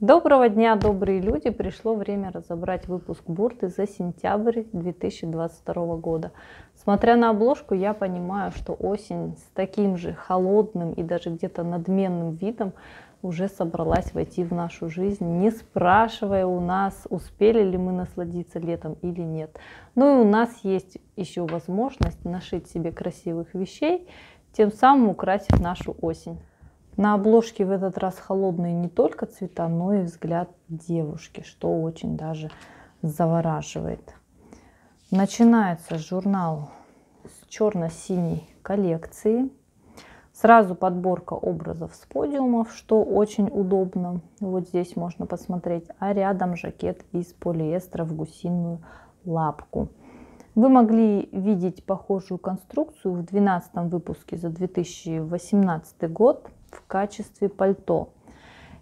Доброго дня, добрые люди! Пришло время разобрать выпуск Бурты за сентябрь 2022 года. Смотря на обложку, я понимаю, что осень с таким же холодным и даже где-то надменным видом уже собралась войти в нашу жизнь, не спрашивая у нас, успели ли мы насладиться летом или нет. Ну и у нас есть еще возможность нашить себе красивых вещей, тем самым украсив нашу осень. На обложке в этот раз холодные не только цвета, но и взгляд девушки, что очень даже завораживает. Начинается журнал с черно-синей коллекции. Сразу подборка образов с подиумов, что очень удобно. Вот здесь можно посмотреть. А рядом жакет из полиэстера в гусиную лапку. Вы могли видеть похожую конструкцию в 12 выпуске за 2018 год в качестве пальто.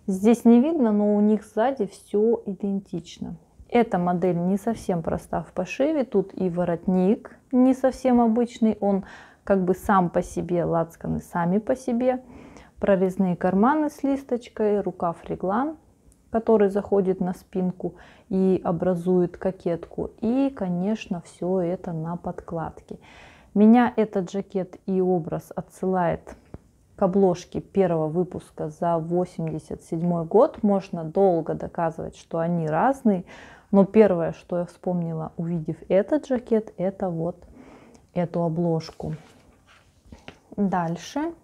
Здесь не видно, но у них сзади все идентично. Эта модель не совсем проста в пошиве. Тут и воротник не совсем обычный. Он как бы сам по себе, лацканы сами по себе. Прорезные карманы с листочкой, рукав реглан, который заходит на спинку и образует кокетку. И, конечно, все это на подкладке. Меня этот жакет и образ отсылает к обложке первого выпуска за 87 год. Можно долго доказывать, что они разные, но первое, что я вспомнила, увидев этот жакет, это вот эту обложку. Дальше.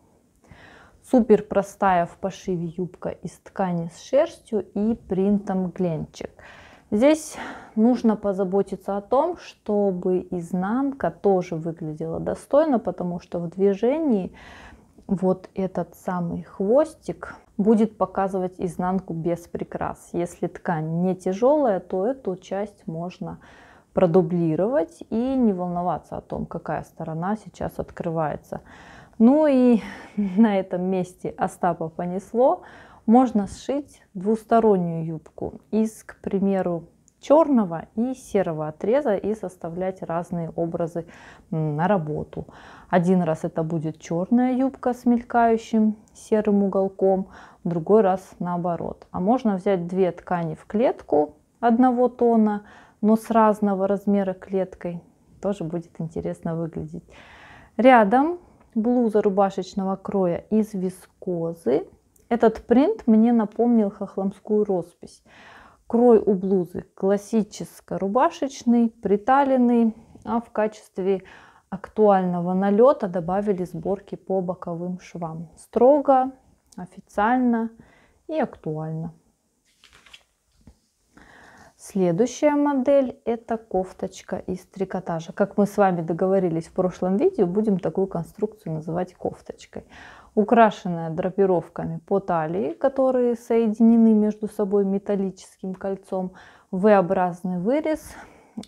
Супер простая в пошиве юбка из ткани с шерстью и принтом гленчик. Здесь нужно позаботиться о том, чтобы изнанка тоже выглядела достойно, потому что в движении вот этот самый хвостик будет показывать изнанку без прикрас. Если ткань не тяжелая, то эту часть можно продублировать и не волноваться о том, какая сторона сейчас открывается. Ну и на этом месте Остапа понесло. Можно сшить двустороннюю юбку из, к примеру, черного и серого отреза и составлять разные образы на работу. Один раз это будет черная юбка с мелькающим серым уголком, другой раз наоборот. А можно взять две ткани в клетку одного тона, но с разного размера клеткой. Тоже будет интересно выглядеть. Рядом блуза рубашечного кроя из вискозы. Этот принт мне напомнил хохломскую роспись крой у блузы классическо-рубашечный, приталенный, а в качестве актуального налета добавили сборки по боковым швам. Строго, официально и актуально. Следующая модель это кофточка из трикотажа. Как мы с вами договорились в прошлом видео, будем такую конструкцию называть кофточкой украшенная драпировками по талии, которые соединены между собой металлическим кольцом, V-образный вырез,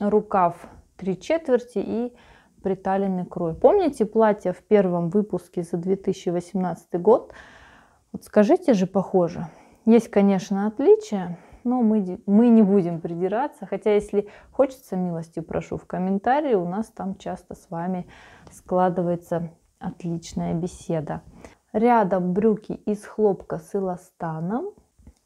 рукав три четверти и приталенный крой. Помните платье в первом выпуске за 2018 год? Вот скажите же, похоже. Есть, конечно, отличия, но мы, мы не будем придираться. Хотя, если хочется, милостью прошу в комментарии. У нас там часто с вами складывается отличная беседа. Рядом брюки из хлопка с эластаном.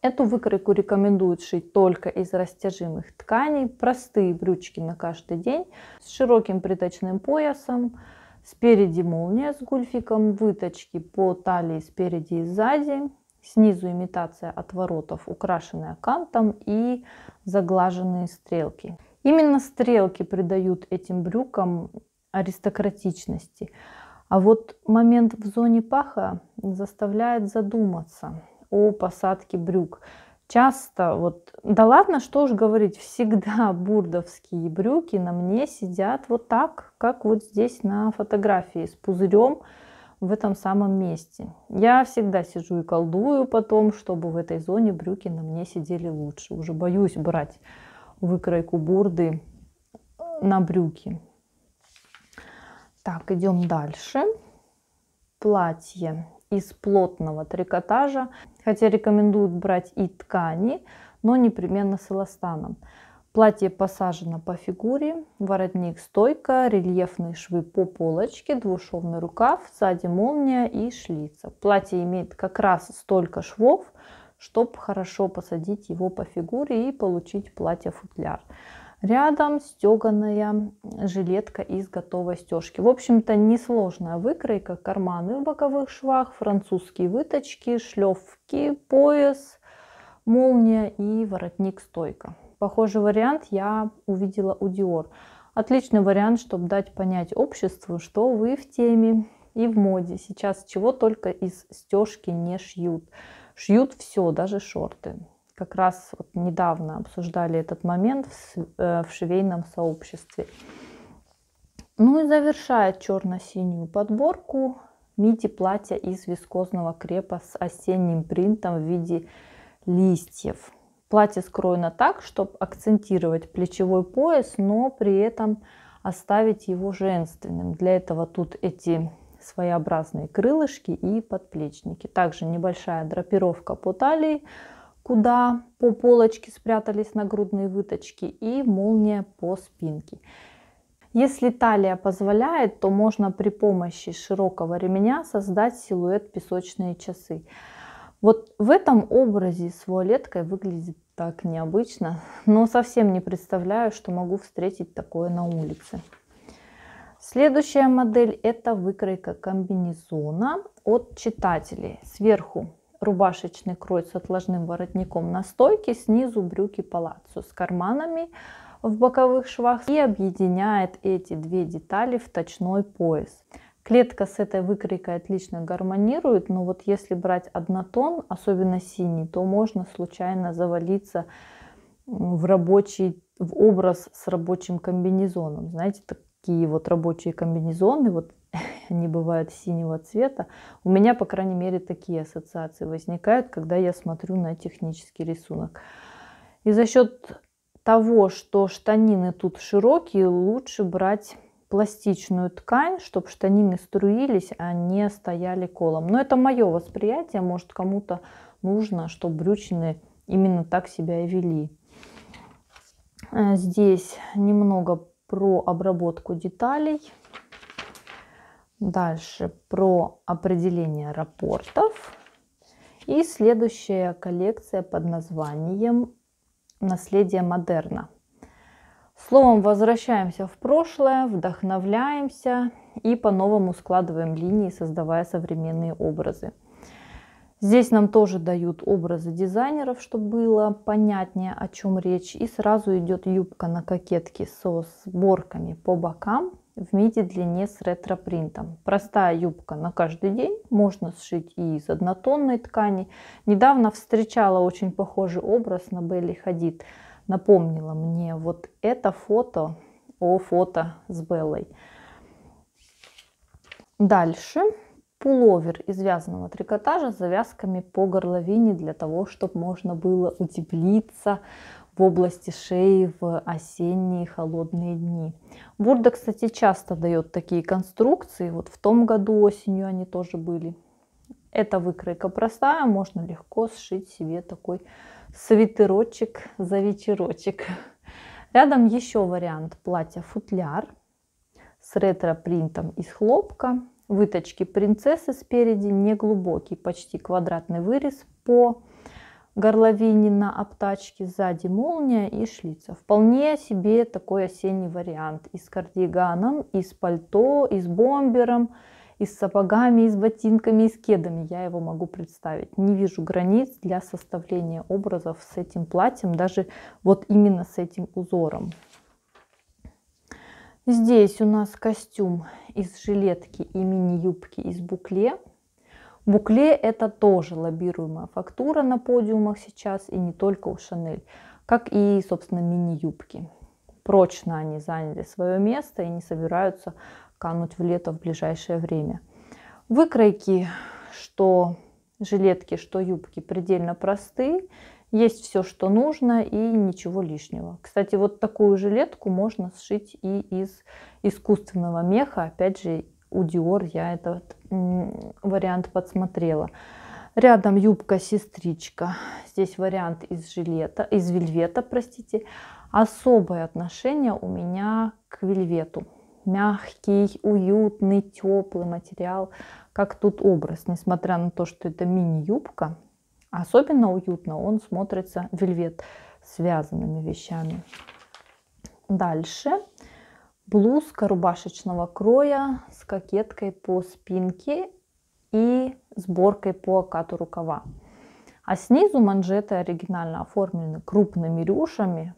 Эту выкройку рекомендуют шить только из растяжимых тканей. Простые брючки на каждый день с широким приточным поясом. Спереди молния с гульфиком, выточки по талии спереди и сзади. Снизу имитация отворотов, украшенная кантом и заглаженные стрелки. Именно стрелки придают этим брюкам аристократичности. А вот момент в зоне паха заставляет задуматься о посадке брюк. Часто, вот, да ладно, что уж говорить, всегда бурдовские брюки на мне сидят вот так, как вот здесь на фотографии, с пузырем в этом самом месте. Я всегда сижу и колдую потом, чтобы в этой зоне брюки на мне сидели лучше. Уже боюсь брать выкройку бурды на брюки. Так, идем дальше. Платье из плотного трикотажа. Хотя рекомендуют брать и ткани, но непременно с эластаном. Платье посажено по фигуре, воротник стойка, рельефные швы по полочке, двушовный рукав, сзади молния и шлица. Платье имеет как раз столько швов, чтобы хорошо посадить его по фигуре и получить платье-футляр. Рядом стеганая жилетка из готовой стежки. В общем-то несложная выкройка. Карманы в боковых швах, французские выточки, шлевки, пояс, молния и воротник-стойка. Похожий вариант я увидела у Dior. Отличный вариант, чтобы дать понять обществу, что вы в теме и в моде. Сейчас чего только из стежки не шьют. Шьют все, даже шорты как раз вот недавно обсуждали этот момент в, э, в швейном сообществе. Ну и завершает черно-синюю подборку миди платья из вискозного крепа с осенним принтом в виде листьев. Платье скроено так, чтобы акцентировать плечевой пояс, но при этом оставить его женственным. Для этого тут эти своеобразные крылышки и подплечники. Также небольшая драпировка по талии, куда по полочке спрятались нагрудные выточки и молния по спинке. Если талия позволяет, то можно при помощи широкого ремня создать силуэт песочные часы. Вот в этом образе с вуалеткой выглядит так необычно, но совсем не представляю, что могу встретить такое на улице. Следующая модель это выкройка комбинезона от читателей. Сверху рубашечный крой с отложным воротником на стойке, снизу брюки палаццо с карманами в боковых швах и объединяет эти две детали в точной пояс. Клетка с этой выкройкой отлично гармонирует, но вот если брать однотон, особенно синий, то можно случайно завалиться в рабочий, в образ с рабочим комбинезоном. Знаете, такие вот рабочие комбинезоны, вот не бывают синего цвета. У меня, по крайней мере, такие ассоциации возникают, когда я смотрю на технический рисунок. И за счет того, что штанины тут широкие, лучше брать пластичную ткань, чтобы штанины струились, а не стояли колом. Но это мое восприятие, может кому-то нужно, чтобы брючины именно так себя и вели. Э, здесь немного про обработку деталей. Дальше про определение рапортов. И следующая коллекция под названием «Наследие модерна». Словом, возвращаемся в прошлое, вдохновляемся и по-новому складываем линии, создавая современные образы. Здесь нам тоже дают образы дизайнеров, чтобы было понятнее, о чем речь. И сразу идет юбка на кокетке со сборками по бокам в миди длине с ретро-принтом. Простая юбка на каждый день, можно сшить и из однотонной ткани. Недавно встречала очень похожий образ на Белли Хадид. Напомнила мне вот это фото о фото с Беллой. Дальше пуловер из вязаного трикотажа с завязками по горловине для того, чтобы можно было утеплиться, в области шеи в осенние холодные дни. Бурда, кстати, часто дает такие конструкции. Вот в том году осенью они тоже были. Это выкройка простая, можно легко сшить себе такой свитерочек за вечерочек. Рядом еще вариант платья-футляр с ретро-принтом из хлопка. Выточки принцессы спереди неглубокий, почти квадратный вырез по Горловине на обтачке, а сзади молния и шлица. Вполне себе такой осенний вариант и с кардиганом, и с пальто, и с бомбером, и с сапогами, и с ботинками, и с кедами. Я его могу представить. Не вижу границ для составления образов с этим платьем, даже вот именно с этим узором. Здесь у нас костюм из жилетки и мини-юбки из букле. Букле это тоже лоббируемая фактура на подиумах сейчас и не только у Шанель, как и, собственно, мини-юбки. Прочно они заняли свое место и не собираются кануть в лето в ближайшее время. Выкройки, что жилетки, что юбки предельно простые. Есть все, что нужно и ничего лишнего. Кстати, вот такую жилетку можно сшить и из искусственного меха, опять же, у Dior я этот вариант подсмотрела. Рядом юбка-сестричка. Здесь вариант из жилета, из вельвета, простите. Особое отношение у меня к вельвету. Мягкий, уютный, теплый материал, как тут образ. Несмотря на то, что это мини-юбка, особенно уютно он смотрится, вельвет, связанными вещами. Дальше. Дальше. Блузка рубашечного кроя с кокеткой по спинке и сборкой по окату рукава. А снизу манжеты оригинально оформлены крупными рюшами.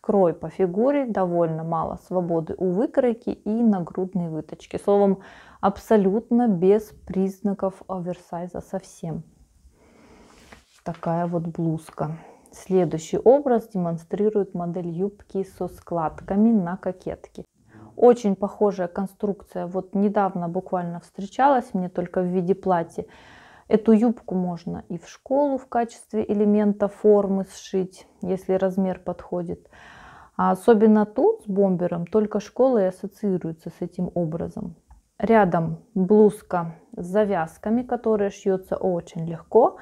Крой по фигуре, довольно мало свободы у выкройки и нагрудной выточки. Словом, абсолютно без признаков оверсайза совсем. Такая вот блузка. Следующий образ демонстрирует модель юбки со складками на кокетке. Очень похожая конструкция, вот недавно буквально встречалась мне только в виде платья. Эту юбку можно и в школу в качестве элемента формы сшить, если размер подходит. А особенно тут с бомбером только школа и ассоциируется с этим образом. Рядом блузка с завязками, которые шьется очень легко.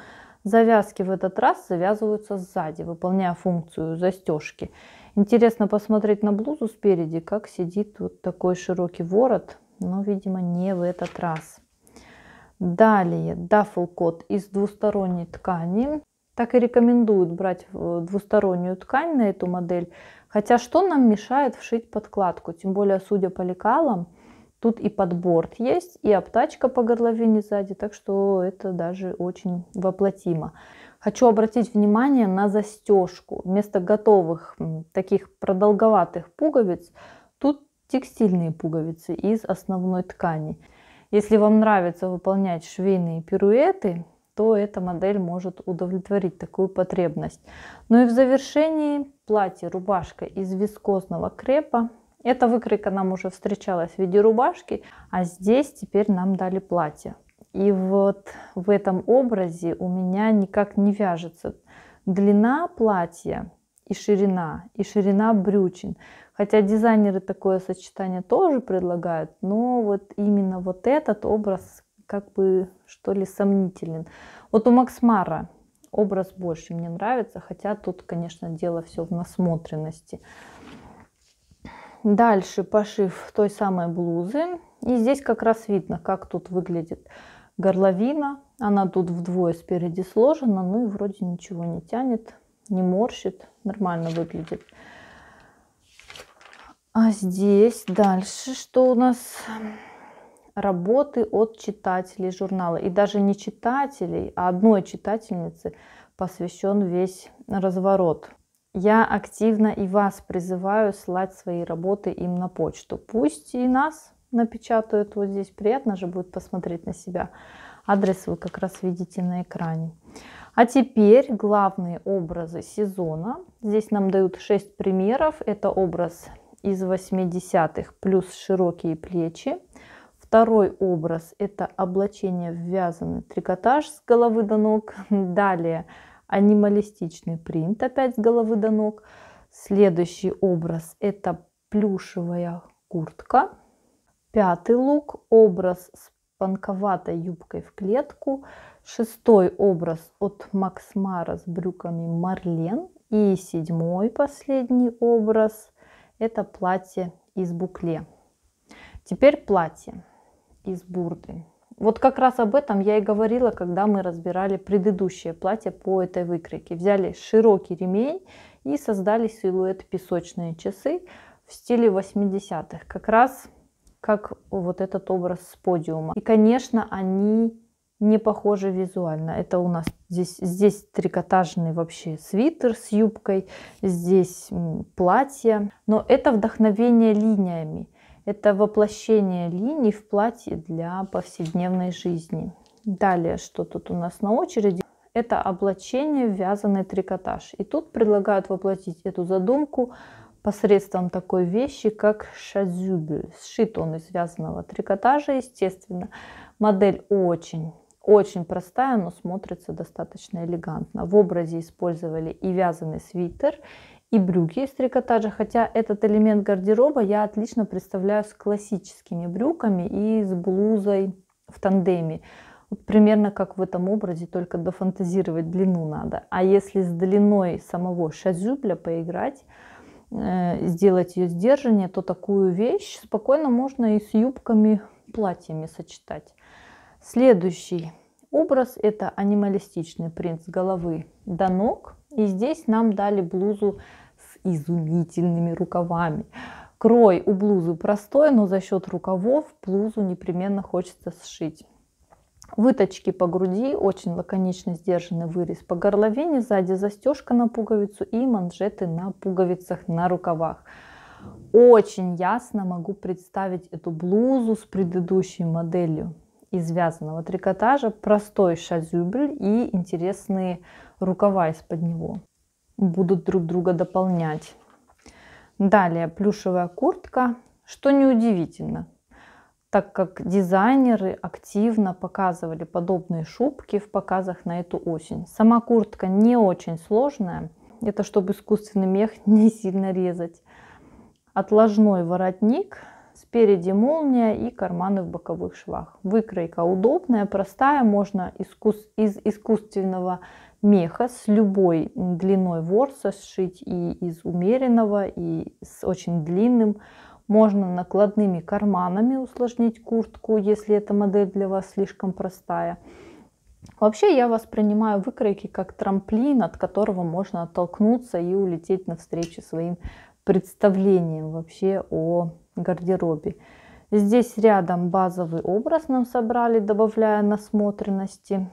Завязки в этот раз завязываются сзади, выполняя функцию застежки. Интересно посмотреть на блузу спереди, как сидит вот такой широкий ворот, но, видимо, не в этот раз. Далее, дафл-кот из двусторонней ткани. Так и рекомендуют брать э, двустороннюю ткань на эту модель. Хотя что нам мешает вшить подкладку? Тем более, судя по лекалам, тут и подборт есть, и обтачка по горловине сзади. Так что это даже очень воплотимо. Хочу обратить внимание на застежку. Вместо готовых таких продолговатых пуговиц, тут текстильные пуговицы из основной ткани. Если вам нравится выполнять швейные пируэты, то эта модель может удовлетворить такую потребность. Ну и в завершении платье, рубашка из вискозного крепа. Эта выкройка нам уже встречалась в виде рубашки, а здесь теперь нам дали платье. И вот в этом образе у меня никак не вяжется длина платья и ширина, и ширина брючин. Хотя дизайнеры такое сочетание тоже предлагают, но вот именно вот этот образ как бы что ли сомнителен. Вот у Максмара образ больше мне нравится, хотя тут, конечно, дело все в насмотренности. Дальше пошив той самой блузы. И здесь как раз видно, как тут выглядит горловина. Она тут вдвое спереди сложена, ну и вроде ничего не тянет, не морщит, нормально выглядит. А здесь дальше что у нас? Работы от читателей журнала. И даже не читателей, а одной читательницы посвящен весь разворот. Я активно и вас призываю слать свои работы им на почту. Пусть и нас напечатают вот здесь. Приятно же будет посмотреть на себя. Адрес вы как раз видите на экране. А теперь главные образы сезона. Здесь нам дают 6 примеров. Это образ из 80-х плюс широкие плечи. Второй образ – это облачение в вязаный трикотаж с головы до ног. Далее анималистичный принт опять с головы до ног. Следующий образ – это плюшевая куртка. Пятый лук – образ с панковатой юбкой в клетку. Шестой образ от максмара с брюками Марлен. И седьмой, последний образ – это платье из букле. Теперь платье из бурды. Вот как раз об этом я и говорила, когда мы разбирали предыдущее платье по этой выкройке. Взяли широкий ремень и создали силуэт песочные часы в стиле 80-х. Как раз как вот этот образ с подиума. И, конечно, они не похожи визуально. Это у нас здесь, здесь трикотажный вообще свитер с юбкой, здесь платье. Но это вдохновение линиями. Это воплощение линий в платье для повседневной жизни. Далее, что тут у нас на очереди? Это облачение, вязаный трикотаж. И тут предлагают воплотить эту задумку посредством такой вещи, как шазюбель. Сшит он из вязаного трикотажа, естественно. Модель очень очень простая, но смотрится достаточно элегантно. В образе использовали и вязаный свитер, и брюки из трикотажа, хотя этот элемент гардероба я отлично представляю с классическими брюками и с блузой в тандеме. примерно как в этом образе, только дофантазировать длину надо. А если с длиной самого шазюбля поиграть, Э, сделать ее сдержаннее, то такую вещь спокойно можно и с юбками, платьями сочетать. Следующий образ – это анималистичный принц головы до ног. И здесь нам дали блузу с изумительными рукавами. Крой у блузы простой, но за счет рукавов блузу непременно хочется сшить. Выточки по груди, очень лаконичный сдержанный вырез по горловине, сзади застежка на пуговицу и манжеты на пуговицах на рукавах. Очень ясно могу представить эту блузу с предыдущей моделью из вязаного трикотажа, простой шазюбель и интересные рукава из-под него будут друг друга дополнять. Далее плюшевая куртка, что неудивительно, так как дизайнеры активно показывали подобные шубки в показах на эту осень. Сама куртка не очень сложная, это чтобы искусственный мех не сильно резать. Отложной воротник, спереди молния и карманы в боковых швах. Выкройка удобная, простая, можно искус... из искусственного меха с любой длиной ворса сшить и из умеренного, и с очень длинным. Можно накладными карманами усложнить куртку, если эта модель для вас слишком простая. Вообще я воспринимаю выкройки как трамплин, от которого можно оттолкнуться и улететь навстречу своим представлениям вообще о гардеробе. Здесь рядом базовый образ нам собрали, добавляя насмотренности.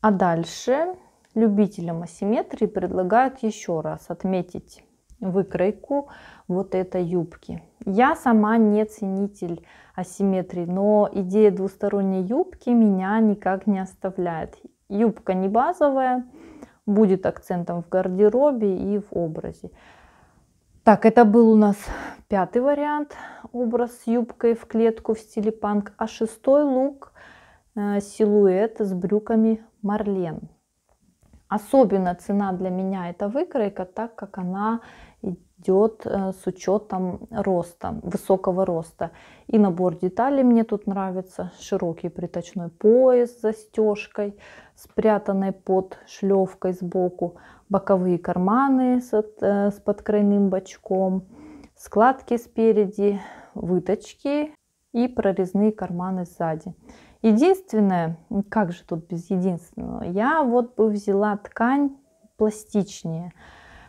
А дальше любителям асимметрии предлагают еще раз отметить выкройку вот этой юбки. Я сама не ценитель асимметрии, но идея двусторонней юбки меня никак не оставляет. Юбка не базовая, будет акцентом в гардеробе и в образе. Так, это был у нас пятый вариант, образ с юбкой в клетку в стиле панк, а шестой лук э, силуэт с брюками марлен. Особенно цена для меня эта выкройка, так как она идет э, с учетом роста, высокого роста. И набор деталей мне тут нравится. Широкий приточной пояс с застежкой, спрятанной под шлевкой сбоку. Боковые карманы с, э, с подкройным бочком. Складки спереди, выточки и прорезные карманы сзади. Единственное, как же тут без единственного, я вот бы взяла ткань пластичнее.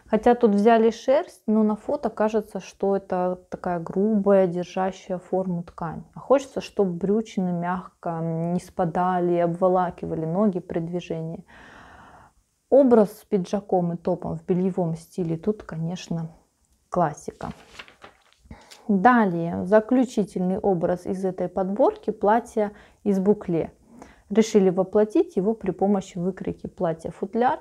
Хотя тут взяли шерсть, но на фото кажется, что это такая грубая, держащая форму ткань. А хочется, чтобы брючины мягко не спадали и обволакивали ноги при движении. Образ с пиджаком и топом в бельевом стиле тут, конечно, классика. Далее, заключительный образ из этой подборки – платье из букле. Решили воплотить его при помощи выкройки платья футляр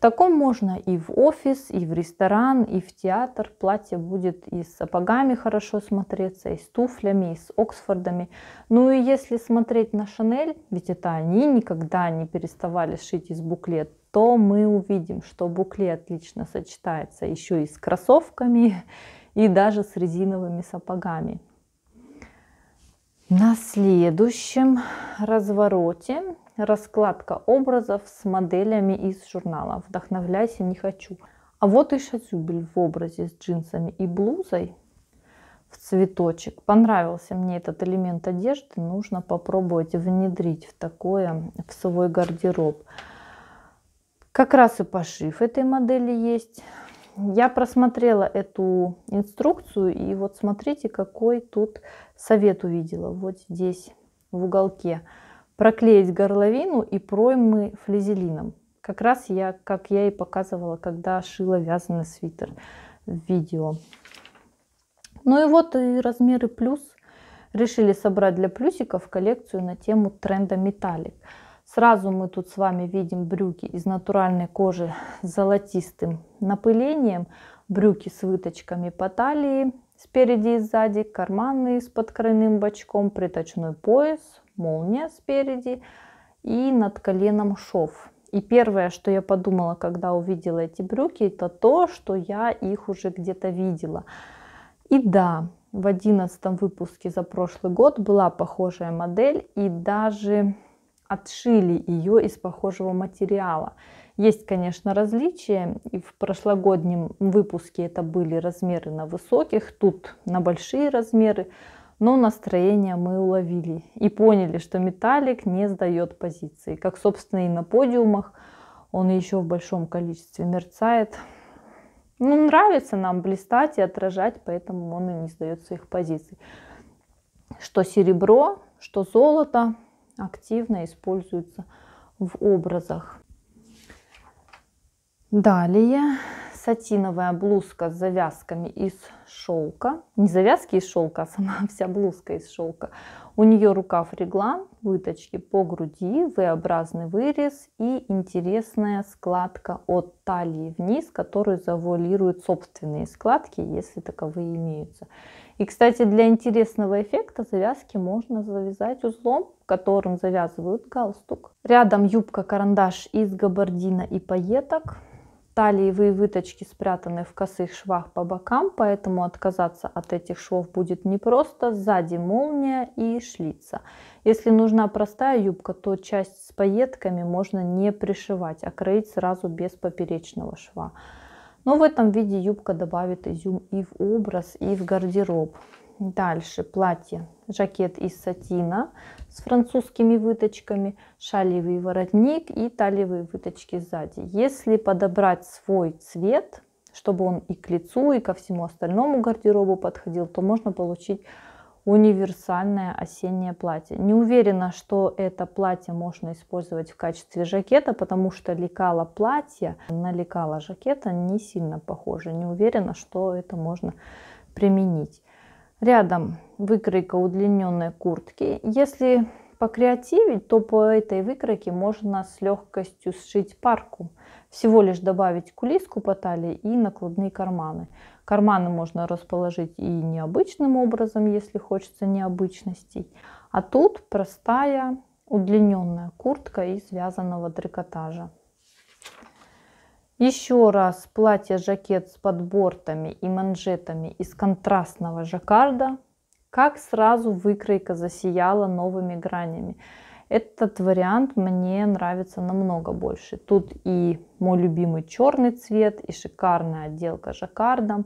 таком можно и в офис, и в ресторан, и в театр. Платье будет и с сапогами хорошо смотреться, и с туфлями, и с Оксфордами. Ну и если смотреть на Шанель, ведь это они никогда не переставали шить из буклет, то мы увидим, что буклет отлично сочетается еще и с кроссовками, и даже с резиновыми сапогами. На следующем развороте раскладка образов с моделями из журнала «Вдохновляйся, не хочу». А вот и Шатюбель в образе с джинсами и блузой в цветочек. Понравился мне этот элемент одежды, нужно попробовать внедрить в такое, в свой гардероб. Как раз и пошив этой модели есть. Я просмотрела эту инструкцию, и вот смотрите, какой тут совет увидела вот здесь, в уголке. Проклеить горловину и проймы флизелином. Как раз я, как я и показывала, когда шила вязаный свитер в видео. Ну и вот и размеры плюс. Решили собрать для плюсиков коллекцию на тему тренда металлик. Сразу мы тут с вами видим брюки из натуральной кожи с золотистым напылением, брюки с выточками по талии, спереди и сзади, карманы с подкройным бачком, приточной пояс, молния спереди и над коленом шов. И первое, что я подумала, когда увидела эти брюки, это то, что я их уже где-то видела. И да, в одиннадцатом выпуске за прошлый год была похожая модель и даже отшили ее из похожего материала. Есть, конечно, различия. И в прошлогоднем выпуске это были размеры на высоких, тут на большие размеры. Но настроение мы уловили и поняли, что металлик не сдает позиции. Как, собственно, и на подиумах он еще в большом количестве мерцает. Ну, нравится нам блистать и отражать, поэтому он и не сдает своих позиций. Что серебро, что золото активно используются в образах. Далее сатиновая блузка с завязками из шелка. Не завязки из шелка, а сама вся блузка из шелка. У нее рукав реглан, выточки по груди, V-образный вырез и интересная складка от талии вниз, которую завуалируют собственные складки, если таковые имеются. И, кстати, для интересного эффекта завязки можно завязать узлом, которым завязывают галстук. Рядом юбка-карандаш из габардина и пайеток. Талиевые выточки спрятаны в косых швах по бокам, поэтому отказаться от этих швов будет непросто. Сзади молния и шлица. Если нужна простая юбка, то часть с пайетками можно не пришивать, а кроить сразу без поперечного шва. Но в этом виде юбка добавит изюм и в образ, и в гардероб. Дальше платье жакет из сатина с французскими выточками, шалевый воротник и талевые выточки сзади. Если подобрать свой цвет, чтобы он и к лицу, и ко всему остальному гардеробу подходил, то можно получить универсальное осеннее платье. Не уверена, что это платье можно использовать в качестве жакета, потому что лекала платья на лекала жакета не сильно похоже. Не уверена, что это можно применить. Рядом выкройка удлиненной куртки. Если покреативить, то по этой выкройке можно с легкостью сшить парку. Всего лишь добавить кулиску по талии и накладные карманы. Карманы можно расположить и необычным образом, если хочется необычностей. А тут простая удлиненная куртка из вязаного трикотажа. Еще раз платье-жакет с подбортами и манжетами из контрастного жаккарда. Как сразу выкройка засияла новыми гранями. Этот вариант мне нравится намного больше. Тут и мой любимый черный цвет, и шикарная отделка жаккарда.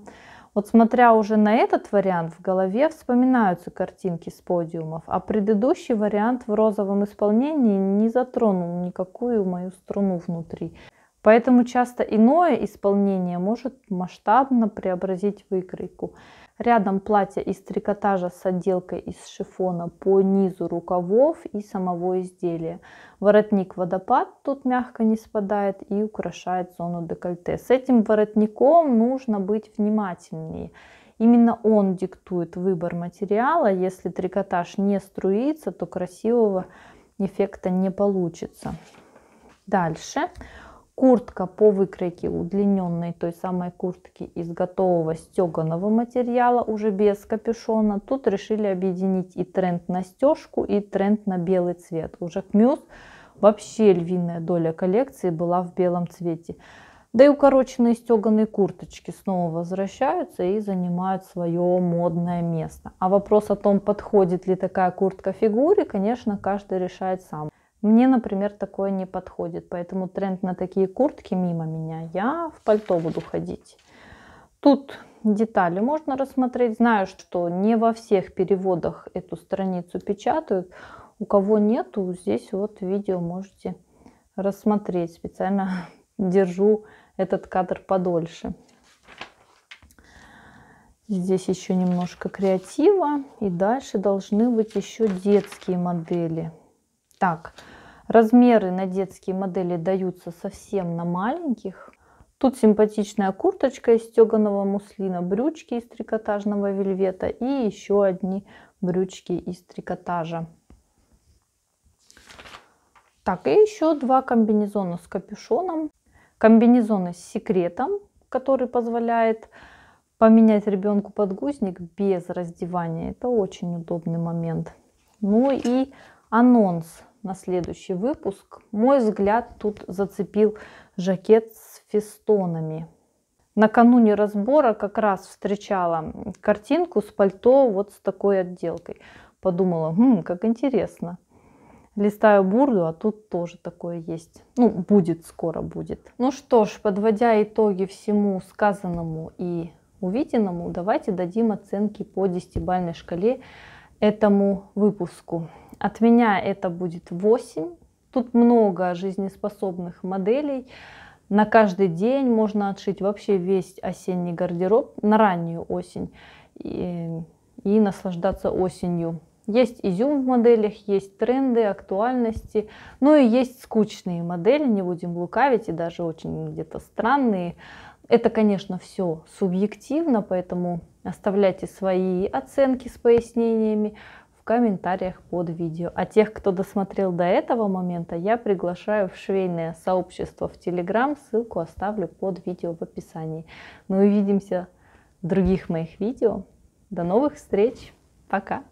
Вот смотря уже на этот вариант, в голове вспоминаются картинки с подиумов, а предыдущий вариант в розовом исполнении не затронул никакую мою струну внутри. Поэтому часто иное исполнение может масштабно преобразить выкройку. Рядом платье из трикотажа с отделкой из шифона по низу рукавов и самого изделия. Воротник водопад тут мягко не спадает и украшает зону декольте. С этим воротником нужно быть внимательнее. Именно он диктует выбор материала. Если трикотаж не струится, то красивого эффекта не получится. Дальше Куртка по выкройке удлиненной той самой куртки из готового стеганого материала, уже без капюшона. Тут решили объединить и тренд на стежку, и тренд на белый цвет. Уже к мюс вообще львиная доля коллекции была в белом цвете. Да и укороченные стеганые курточки снова возвращаются и занимают свое модное место. А вопрос о том, подходит ли такая куртка фигуре, конечно, каждый решает сам. Мне, например, такое не подходит, поэтому тренд на такие куртки мимо меня. Я в пальто буду ходить. Тут детали можно рассмотреть. Знаю, что не во всех переводах эту страницу печатают. У кого нету, здесь вот видео можете рассмотреть. Специально держу этот кадр подольше. Здесь еще немножко креатива. И дальше должны быть еще детские модели. Так, Размеры на детские модели даются совсем на маленьких. Тут симпатичная курточка из стеганого муслина, брючки из трикотажного вельвета и еще одни брючки из трикотажа. Так, и еще два комбинезона с капюшоном. Комбинезоны с секретом, который позволяет поменять ребенку подгузник без раздевания. Это очень удобный момент. Ну и анонс на следующий выпуск. Мой взгляд тут зацепил жакет с фестонами. Накануне разбора как раз встречала картинку с пальто вот с такой отделкой. Подумала, хм, как интересно. Листаю бурду, а тут тоже такое есть. Ну, будет, скоро будет. Ну что ж, подводя итоги всему сказанному и увиденному, давайте дадим оценки по 10 шкале этому выпуску. От меня это будет 8. Тут много жизнеспособных моделей. На каждый день можно отшить вообще весь осенний гардероб на раннюю осень и, и наслаждаться осенью. Есть изюм в моделях, есть тренды, актуальности, ну и есть скучные модели, не будем лукавить, и даже очень где-то странные. Это, конечно, все субъективно, поэтому оставляйте свои оценки с пояснениями в комментариях под видео. А тех, кто досмотрел до этого момента, я приглашаю в швейное сообщество в Телеграм. Ссылку оставлю под видео в описании. Мы ну увидимся в других моих видео. До новых встреч. Пока.